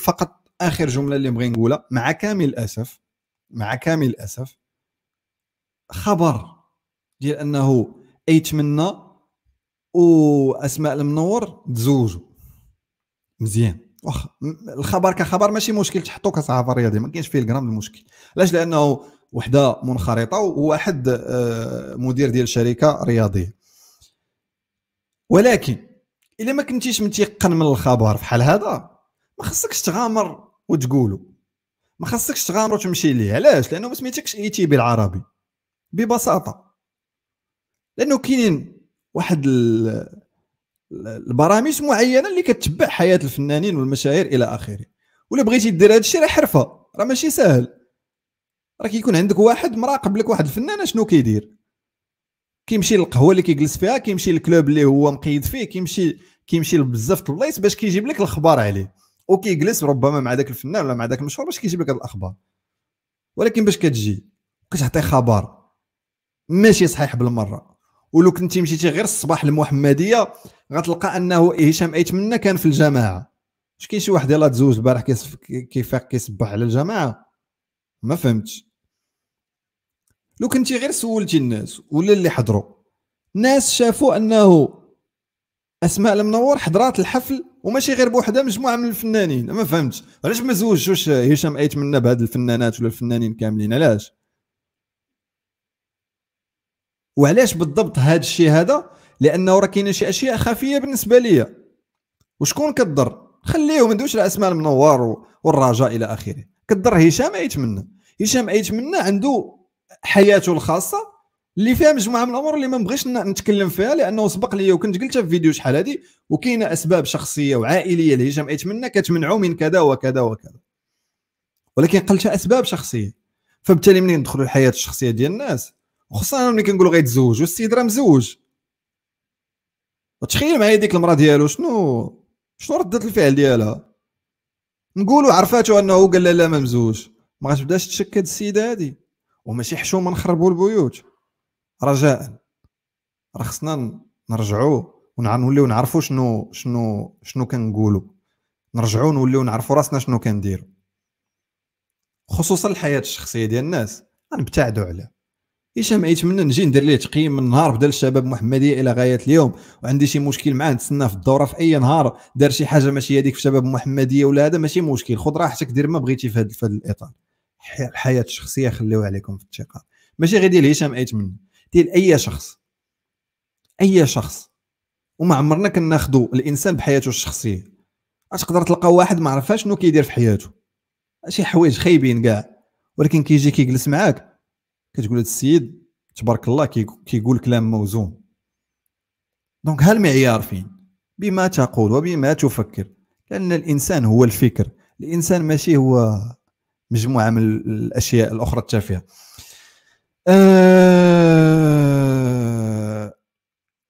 فقط اخر جمله اللي بغي نقولها مع كامل الاسف مع كامل الاسف خبر ديال انه منا واسماء المنور تزوجوا مزيان واخ الخبر كخبر ماشي مشكل تحطو كصحافه رياضيه ما كاينش فيه الجرام المشكل علاش لانه وحده منخرطه وواحد آه، مدير ديال شركه رياضيه ولكن الا ما كنتيش متيقن من الخبر فحال هذا ما خصكش تغامر وتقولو ما خصكش تغامر وتمشي ليه علاش لانه ما سميتكش اي تي بي العربي ببساطه لانه كاينين واحد البرامج معينه اللي كتبع حياه الفنانين والمشاهير الى اخره ولا بغيتي دير هذا الشيء راه حرفه راه ماشي سهل راه كيكون عندك واحد مراقب لك واحد الفنان شنو كيدير كيمشي للقهوه اللي كيجلس فيها كيمشي للكلوب اللي هو مقيد فيه كيمشي كيمشي لبزاف د البلايص باش كيجيب لك الاخبار عليه وكيجلس ربما مع ذاك الفنان ولا مع ذاك المشهور باش كيجيب لك هاد الاخبار ولكن باش كتجي كتعطي خبر ماشي صحيح بالمره ولو كنتي مشيتي غير الصباح المحمديه غتلقى انه إيه، هشام ايت منا كان في الجماعه واش كاين شي واحد يلاه تزوج البارح كيفاق كيصبح على الجماعه ما فهمتش لو كنتي غير سولتي الناس ولا اللي حضروا ناس شافوا انه اسماء المنور حضرات الحفل وماشي غير بوحده مجموعه من الفنانين ما فهمتش علاش ما زوجوش هشام ايت منا بهاد الفنانات ولا الفنانين كاملين علاش وعلاش بالضبط هاد الشيء هذا لانه راه كاينه شي اشياء خفيه بالنسبه ليا وشكون كضر خليهم ما على اسماء المنور والرجاء الى اخره كضر هشام ايت منا هشام ايت منا عنده حياته الخاصه اللي فيها مجموعه من الامور اللي ما نبغيش نتكلم فيها لانه سبق لي وكنت قلتها في فيديو شحال هذه وكاينه اسباب شخصيه وعائليه اللي جمعت يتمنى كتمنعو من كذا وكذا وكذا ولكن قلتها اسباب شخصيه فبالتالي منين ندخلوا الحياه الشخصيه ديال الناس وخصوصا ملي كنقولوا غيتزوج والسيد راه مزوج تخيل معايا ديك المراه ديالو شنو شنو ردت الفعل ديالها نقولوا عرفاتو انه قال لا ما مزوج ما غاتبداش تشك هاد السيده هادي وماشي حشومه نخربوا البيوت رجاء راه خصنا نرجعوا ونوليو نعرفوا شنو شنو شنو كنقولوا نرجعوا نوليو نعرفوا راسنا شنو كنديروا خصوصا الحياه الشخصيه ديال الناس غنبتعدوا عليها هشام يتمنى نجي ندير ليه تقييم من نهار بدا الشباب محمديه الى غايه اليوم وعندي شي مشكل معاه نتسنى في الدوره في اي نهار دار شي حاجه ماشي هذيك في شباب محمديه ولا هذا ماشي مشكل خذ راحتك دير ما بغيتي في هذا الاطار الحياه الشخصيه خليوها عليكم في الثقه ماشي غير ديال هشام ايتمنى ديال اي شخص اي شخص وما عمرنا كناخذوا الانسان بحياته الشخصيه تقدر تلقى واحد ما عرفاش شنو كيدير في حياته شي حوايج خايبين كاع ولكن كيجي كي كيجلس معاك كتقول هذا السيد تبارك الله كيقول كلام موزون دونك ها المعيار فين بما تقول وبما تفكر لان الانسان هو الفكر الانسان ماشي هو مجموعه من الاشياء الاخرى التافهه Euh...